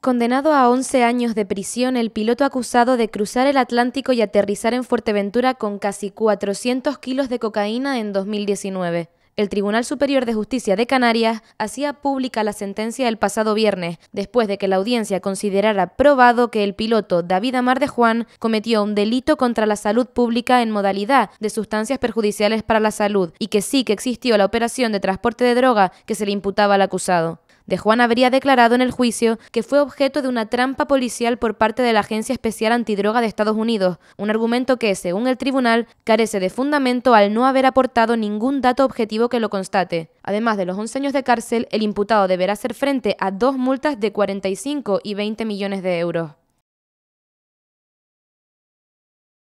Condenado a 11 años de prisión, el piloto acusado de cruzar el Atlántico y aterrizar en Fuerteventura con casi 400 kilos de cocaína en 2019. El Tribunal Superior de Justicia de Canarias hacía pública la sentencia el pasado viernes, después de que la audiencia considerara probado que el piloto David Amar de Juan cometió un delito contra la salud pública en modalidad de sustancias perjudiciales para la salud y que sí que existió la operación de transporte de droga que se le imputaba al acusado de Juan habría declarado en el juicio que fue objeto de una trampa policial por parte de la Agencia Especial Antidroga de Estados Unidos, un argumento que, según el tribunal, carece de fundamento al no haber aportado ningún dato objetivo que lo constate. Además de los 11 años de cárcel, el imputado deberá hacer frente a dos multas de 45 y 20 millones de euros.